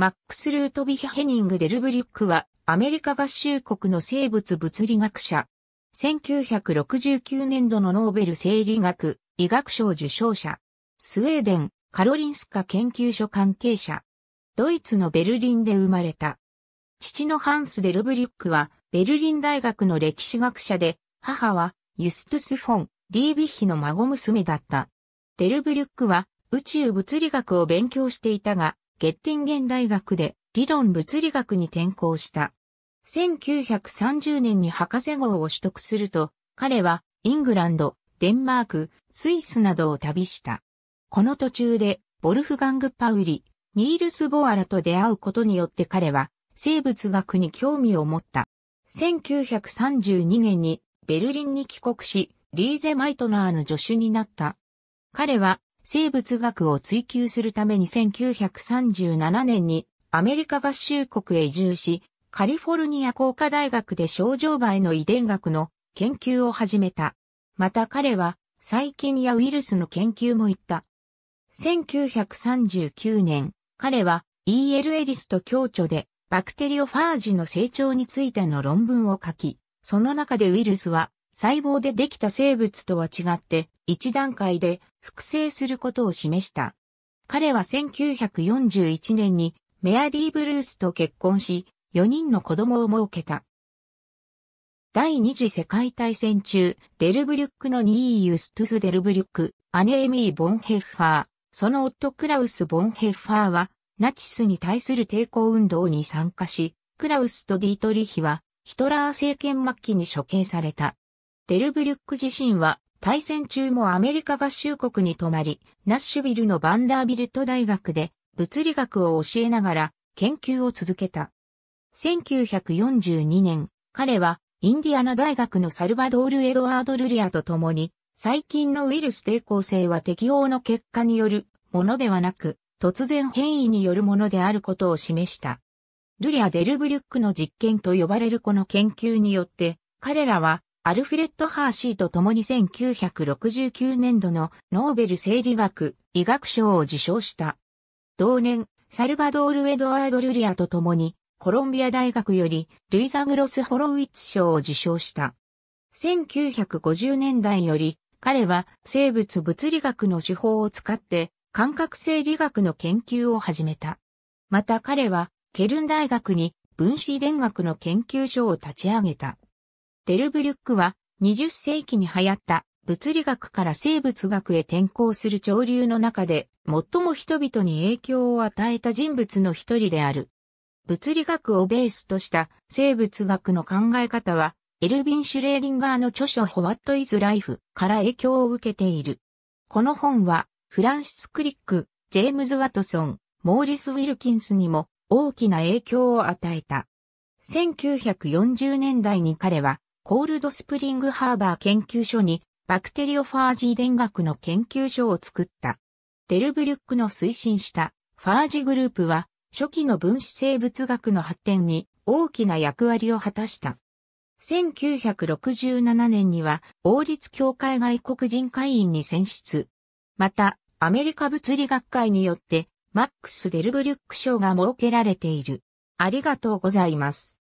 マックス・ルートヴィヒ・ヘニング・デルブリュックは、アメリカ合衆国の生物物理学者。1969年度のノーベル生理学、医学賞受賞者。スウェーデン、カロリンスカ研究所関係者。ドイツのベルリンで生まれた。父のハンス・デルブリュックは、ベルリン大学の歴史学者で、母は、ユストゥス・フォン、リービッヒの孫娘だった。デルブリュックは、宇宙物理学を勉強していたが、ゲッティンゲン大学で理論物理学に転校した。1930年に博士号を取得すると、彼はイングランド、デンマーク、スイスなどを旅した。この途中で、ボルフガング・パウリ、ニールス・ボアラと出会うことによって彼は、生物学に興味を持った。1932年にベルリンに帰国し、リーゼ・マイトナーの助手になった。彼は生物学を追求するために1937年にアメリカ合衆国へ移住し、カリフォルニア工科大学で症状媒の遺伝学の研究を始めた。また彼は細菌やウイルスの研究も行った。1939年、彼は E.L. エリスと共著でバクテリオファージの成長についての論文を書き、その中でウイルスは細胞でできた生物とは違って一段階で複製することを示した。彼は1941年にメアリー・ブルースと結婚し、4人の子供を設けた。第二次世界大戦中、デルブリュックのニーユストゥス・デルブリュック、アネエミー・ボンヘッファー、その夫クラウス・ボンヘッファーは、ナチスに対する抵抗運動に参加し、クラウスとディートリヒは、ヒトラー政権末期に処刑された。デルブリュック自身は対戦中もアメリカ合衆国に泊まり、ナッシュビルのバンダービルト大学で物理学を教えながら研究を続けた。1942年、彼はインディアナ大学のサルバドール・エドワード・ルリアと共に、最近のウイルス抵抗性は適応の結果によるものではなく、突然変異によるものであることを示した。ルリア・デルブリュックの実験と呼ばれるこの研究によって、彼らはアルフレッド・ハーシーと共に1969年度のノーベル生理学医学賞を受賞した。同年、サルバドール・エドワード・ルリアと共にコロンビア大学よりルイザ・グロス・ホロウィッツ賞を受賞した。1950年代より彼は生物物理学の手法を使って感覚生理学の研究を始めた。また彼はケルン大学に分子遺伝学の研究所を立ち上げた。デルブリュックは20世紀に流行った物理学から生物学へ転向する潮流の中で最も人々に影響を与えた人物の一人である。物理学をベースとした生物学の考え方はエルヴィン・シュレーディンガーの著書ホワット・イズ・ライフから影響を受けている。この本はフランシス・クリック、ジェームズ・ワトソン、モーリス・ウィルキンスにも大きな影響を与えた。1940年代に彼はコールドスプリングハーバー研究所にバクテリオファージー伝学の研究所を作った。デルブリュックの推進したファージグループは初期の分子生物学の発展に大きな役割を果たした。1967年には王立協会外国人会員に選出。また、アメリカ物理学会によってマックス・デルブリュック賞が設けられている。ありがとうございます。